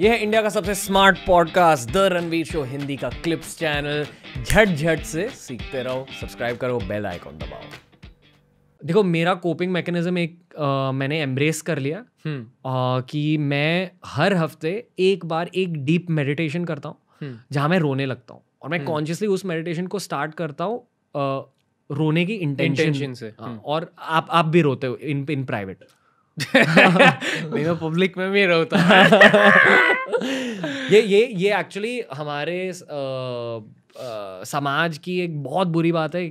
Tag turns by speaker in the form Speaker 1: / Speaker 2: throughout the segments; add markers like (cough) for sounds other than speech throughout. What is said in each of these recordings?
Speaker 1: यह है इंडिया का सबसे smart podcast the Ranveer show Hindi का क्लिप्स चैनल झट झट से सीखते रहो सब्सक्राइब करो बेल आइकॉन दबाओ देखो मेरा कोपिंग मैकेनिज्म एक आ, मैंने एम्ब्रेस कर लिया आ, हम्म। कि मैं हर हफ्ते एक बार एक डीप मेडिटेशन करता हूँ हम्म। जहाँ मैं रोने लगता हूँ और मैं कॉन्शियसली हम्म। उस मेडिटेशन को स्टार्ट करता हूँ रोने की इंटेंशन से हाँ, और आप आप भी रोते हो इन इन प्राइवेट (laughs) नहीं मैं तो पब्लिक में भी रहता तो (laughs) ये ये ये एक्चुअली हमारे आ, आ, समाज की एक बहुत बुरी बात है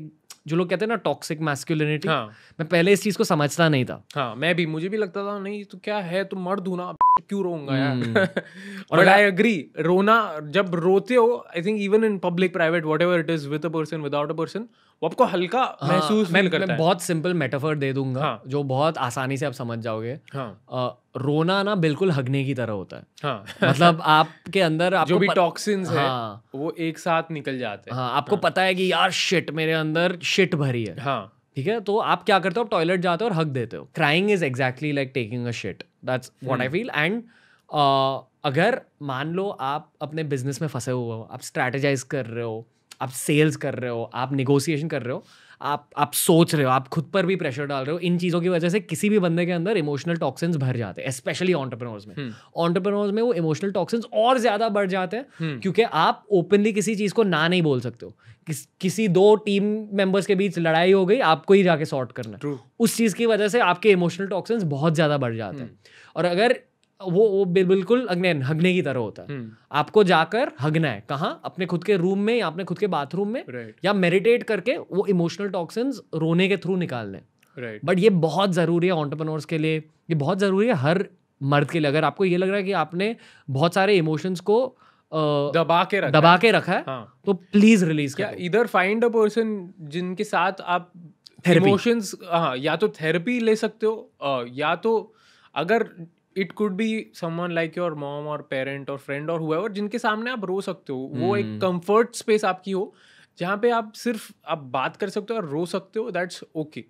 Speaker 1: जो लोग कहते हैं ना टॉक्सिक मैस्कुलिनिटी हाँ. मैं पहले इस चीज़ को समझता नहीं था हाँ मैं भी मुझे भी लगता था नहीं तो क्या है तो मर्द हूँ ना क्यों
Speaker 2: रोऊंगा यार हम्म। (laughs) और आई एग्री रोना जब रोते हो I think even in public private whatever it is with a
Speaker 1: person without a person वो आपको हल्का हाँ, महसूस मैं, करता मैं है। बहुत सिंपल मेटाफर दे दूंगा हाँ. जो बहुत आसानी से आप समझ जाओगे हाँ. आ, रोना ना बिल्कुल हगने की तरह होता है हाँ. मतलब (laughs) आपके अंदर आपको जो भी टॉक्सिन हाँ.
Speaker 2: है वो एक साथ निकल जाते
Speaker 1: हैं हाँ, आपको हाँ. पता है कि यार शिट मेरे अंदर शिट भरी है हाँ ठीक है तो आप क्या करते हो आप टॉयलेट जाते हो और हक देते हो crying is exactly like taking a shit that's what I feel and अगर मान लो आप अपने बिजनेस में फंसे हुए हो आप स्ट्रैटेजाइज कर रहे हो आप सेल्स कर रहे हो आप निगोसिएशन कर रहे हो आप आप सोच रहे हो आप खुद पर भी प्रेशर डाल रहे हो इन चीज़ों की वजह से किसी भी बंदे के अंदर इमोशनल टॉक्सिन्स भर जाते हैं स्पेशली ऑन्टरप्रनोर्स में ऑन्टरप्रनोर्स हम्म। में वो इमोशनल टॉक्सिन्स और ज़्यादा बढ़ जाते हैं हम्म। क्योंकि आप ओपनली किसी चीज़ को ना नहीं बोल सकते हो किस, किसी दो टीम मेंबर्स के बीच लड़ाई हो गई आपको ही जाके सॉर्ट करना True. उस चीज़ की वजह से आपके इमोशनल टॉक्सिन्स बहुत ज़्यादा बढ़ जाते हैं हम्म। और अगर वो वो बिल्कुल अग्नि हगने की तरह होता है हम्म। आपको जाकर हगना है कहाँ अपने खुद के रूम में या अपने खुद के बाथरूम में right. या मेडिटेट करके वो इमोशनल टॉक्सिन रोने के थ्रू निकालने बट ये बहुत ज़रूरी है ऑन्टरप्रनोर्स के लिए ये बहुत ज़रूरी है हर मर्द के लिए अगर आपको ये लग रहा है कि आपने बहुत सारे इमोशंस को दबा के रखा दबा के रखा है हाँ. तो प्लीज रिलीज क्या
Speaker 2: इधर फाइंड अ पर्सन जिनके साथ आप
Speaker 1: इमोशंस
Speaker 2: हाँ या तो थेरेपी ले सकते हो या तो अगर it could be someone like your mom और पेरेंट और फ्रेंड और हुआ और जिनके सामने आप रो सकते हो hmm. वो एक कंफर्ट हम्म। स्पेस आपकी हो जहाँ पे आप सिर्फ आप बात कर सकते हो और रो सकते हो दैट्स ओके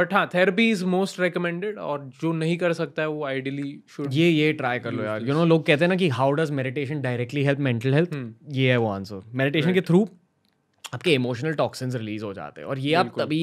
Speaker 2: बट हाँ थेरेपी इज मोस्ट रिकमेंडेड और जो नहीं कर सकता है वो आइडियली शुड ये ये ट्राई कर लो यार यू नो
Speaker 1: लोग कहते हैं ना कि how does meditation directly help mental health ये है वो आंसर मेडिटेशन के थ्रू आपके इमोशनल टॉक्सिन्स रिलीज हो जाते हैं और ये आप तभी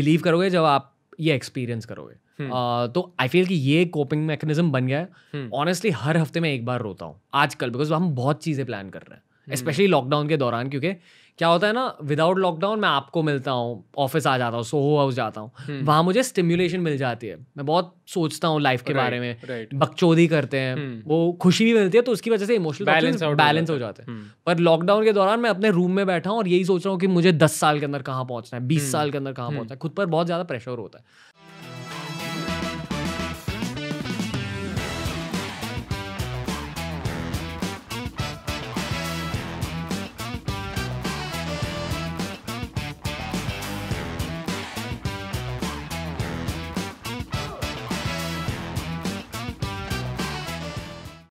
Speaker 1: बिलीव करोगे जब आप ये एक्सपीरियंस करोगे हम्म। तो आई फील कि ये कोपिंग मैकेनिज्म बन गया है ऑनेस्टली हम्म। हर हफ्ते में एक बार रोता हूँ आजकल बिकॉज हम बहुत चीज़ें प्लान कर रहे हैं स्पेशली हम्म। लॉकडाउन के दौरान क्योंकि क्या होता है ना विदाउट लॉकडाउन मैं आपको मिलता हूँ ऑफिस आ जाता हूँ सोहो हाउस जाता हूँ वहाँ मुझे स्टिम्युलेशन मिल जाती है मैं बहुत सोचता हूँ लाइफ के बारे में बकचोदी करते हैं वो खुशी भी मिलती है तो उसकी वजह से इमोशनल बैलेंस बैलेंस हो जाते हैं पर लॉकडाउन के दौरान मैं अपने रूम में बैठा हूँ और यही सोच रहा हूँ कि मुझे दस साल के अंदर कहाँ पहुँचना है बीस साल के अंदर कहाँ पहुँचना है खुद पर बहुत ज़्यादा प्रेशर होता है